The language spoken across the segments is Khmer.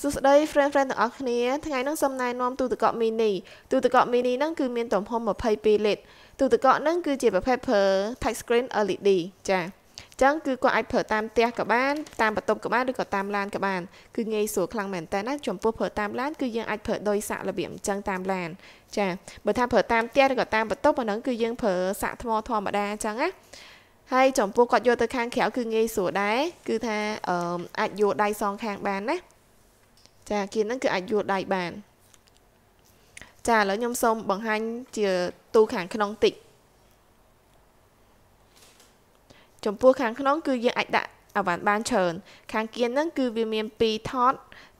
សួស្តី friend friend ទាំងអស់គ្នាថ្ងៃនេះសូមណែនាំទូទឹកកកមីនីទូទឹកកកមីនីហ្នឹងគឺមានទំហំ22លីត្រទូទឹកកកហ្នឹងគឺជាប្រភេទប្រើ touch screen LED ចា៎ចឹងគឺគាត់អាចប្រើតាមផ្ទះក៏បានតាមបន្ទប់ក៏បានឬក៏តាមឡានក៏បានគឺងាយស្រួលខ្លាំងមែនតើណាចំពោះប្រើតាមឡានគឺយើងអាចប្រើដោយសាក់របៀបអញ្ចឹងតាមឡានចាបើថាប្រើតាមផ្ទះឬក៏តាមបន្ទប់អាហ្នឹងគឺយើងប្រើសាក់ថ្មធម្មតាអញ្ចឹងណាហើយចំពោះគាត់យកទៅខាងក្រៅគឺងាយស្រួលដែរគឺថាអាចយកដៃសងខាងបានណាចាគៀនហ្នឹងគឺអាចយួរដៃបាន ចាឥឡូវខ្ញុំសូមបង្ហាញជាទូខាងក្នុងតិចចំពោះខាងក្នុងគឺយើងអាចដាក់អវ៉ាន់បានច្រើន ខាងគៀនហ្នឹងគឺវាមាន2ថត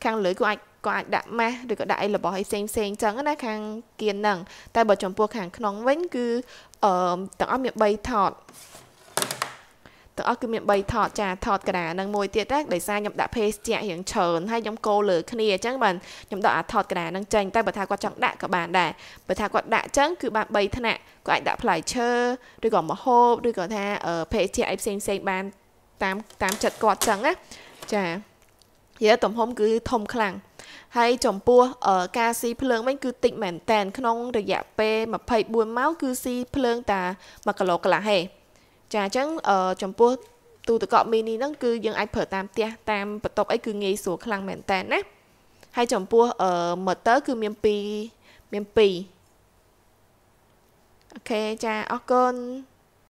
ខាងលើគឺអាចក៏អាចដាក់ម៉ាស់ឬក៏ដាក់អីរបស់អីផ្សេងផ្សេងចឹងណាខាងគៀនហ្នឹងតែបើចំពោះខាងក្នុងវិញគឺអឺទាំងអស់មាន3ថតទាំងអស់គឺមាន3ថតចាថតក្តារនឹងមួយទៀតដែរដោយសារខ្ញុំដាក់ភេសជ្ជៈរៀងច្រើនហើយខ្ញុំកូរលើគ្នាអញ្ចឹងបាទខ្ញុំដាក់អាថតក្តារនឹងចេញតែបើថាគាត់ចង់ដាក់ក៏បានដែរបើថាគាត់ដាក់អញ្ចឹងគឺបាន3ថ្នាក់គាត់អាចដាក់ផ្លែឈើឬក៏ម្ហូបឬក៏ថាភេសជ្ជៈអីផ្សេងផ្សេងបានតាមតាមចិត្តគាត់អញ្ចឹងណាចាយើទំហំគឺធំខ្លាំងហើយចំពោះការស៊ីភ្លើងវិញគឺតិចមែនតែនក្នុងរយៈពេល24ម៉ោងគឺស៊ីភ្លើងតា1គីឡូកន្លះហេចាអញ្ចឹងចំពោះទូទឹកកកមីនីហ្នឹងគឺយើងអាចប្រើតាមផ្ទះតាមបន្ទប់អីគឺងាយស្រួលខ្លាំងមែនតើណាហើយចំពោះអឺ motor គឺមាន2មាន2អូខេចាអរគុណ